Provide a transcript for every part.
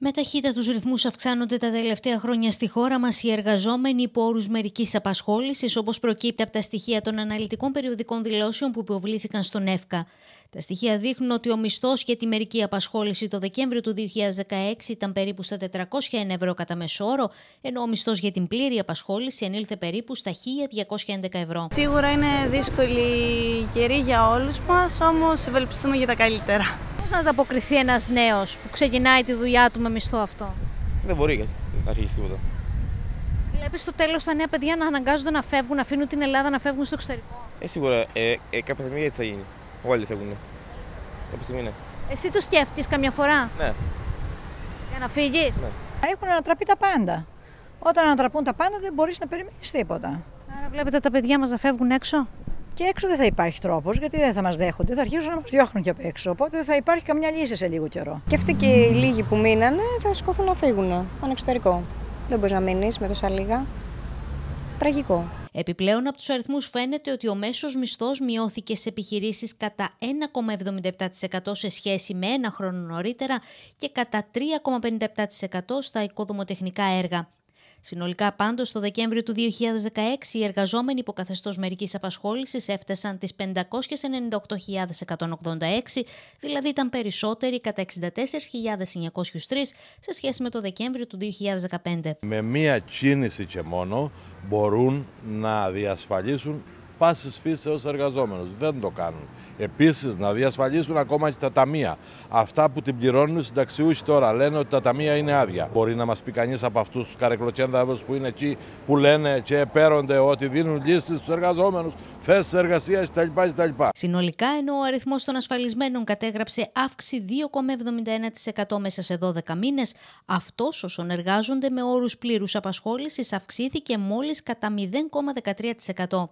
Με ταχύτητα τους ρυθμούς αυξάνονται τα τελευταία χρόνια στη χώρα μας οι εργαζόμενοι υπό όρους μερικής απασχόλησης, όπως προκύπτει από τα στοιχεία των αναλυτικών περιοδικών δηλώσεων που υποβλήθηκαν στον ΕΦΚΑ. Τα στοιχεία δείχνουν ότι ο μισθός για τη μερική απασχόληση το Δεκέμβριο του 2016 ήταν περίπου στα 401 ευρώ κατά μεσόρο, ενώ ο μισθός για την πλήρη απασχόληση ανήλθε περίπου στα 1211 ευρώ. Σίγουρα είναι δύσκολη καιρή για όλους μας, όμως ευελπιστούμε για τα καλύτερα πώς να ανταποκριθεί ένας νέος που ξεκινάει τη δουλειά του με μισθό αυτό. Δεν μπορεί να αρχίσει τίποτα. Βλέπεις στο τέλος τα νέα παιδιά να αναγκάζονται να φεύγουν, να αφήνουν την Ελλάδα να φεύγουν στο εξωτερικό. Ε, σίγουρα. Ε, ε, κάποια στιγμή έτσι θα γίνει. Όλοι φεύγουν. Κάποια στιγμή ναι. Εσύ το σκέφτεσαι καμιά φορά. Ναι. Για να φύγεις. Ναι. Έχουν ανατραπεί τα πάντα. Όταν ανατραπούν τα πάντα, δεν μπορείς να περιμένεις τίποτα. Άρα, βλέπετε τα παιδιά μας να φεύγουν έξω. Και έξω δεν θα υπάρχει τρόπος, γιατί δεν θα μας δέχονται, θα αρχίσουν να μας διώχνουν και απ' έξω. Οπότε δεν θα υπάρχει καμιά λύση σε λίγο καιρό. Και αυτοί και οι λίγοι που μείνανε θα σκόφουν να φύγουν εξωτερικό. Δεν μπορείς να μείνεις με τόσα λίγα. Τραγικό. Επιπλέον, από τους αριθμούς φαίνεται ότι ο μέσος μισθός μειώθηκε σε επιχειρήσεις κατά 1,77% σε σχέση με ένα χρόνο νωρίτερα και κατά 3,57% στα οικοδομοτεχνικά έργα. Συνολικά πάντως, το Δεκέμβριο του 2016 οι εργαζόμενοι υποκαθεστώ μερικής απασχόλησης έφτασαν τις 598.186, δηλαδή ήταν περισσότεροι κατά 64.903 σε σχέση με το Δεκέμβριο του 2015. Με μία κίνηση και μόνο μπορούν να διασφαλίσουν πάσης φύσεως εργαζόμενος. Δεν το κάνουν. Επίσης να διασφαλίσουν ακόμα και τα ταμεία. Αυτά που την πληρώνουν οι συνταξιούχοι τώρα λένε ότι τα ταμεία είναι άδεια. Μπορεί να μας πει κανείς από αυτούς τους καρεκλοτσένταβους που είναι εκεί που λένε και επέρονται ότι δίνουν λύσεις στους εργαζόμενους, θέσεις εργασίας κτλ. Συνολικά ενώ ο αριθμός των ασφαλισμένων κατέγραψε αύξηση 2,71% μέσα σε 12 μήνες, αυτός όσων εργάζονται με όρους πλήρους απασχόλησης αυξήθηκε μόλις κατά 0,13%.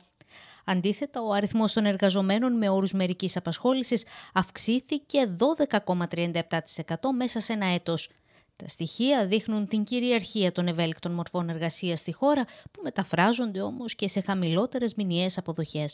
Αντίθετα, ο αριθμός των εργαζομένων με όρους μερικής απασχόλησης αυξήθηκε 12,37% μέσα σε ένα έτος. Τα στοιχεία δείχνουν την κυριαρχία των ευέλικτων μορφών εργασίας στη χώρα, που μεταφράζονται όμως και σε χαμηλότερες μηνιαίες αποδοχές.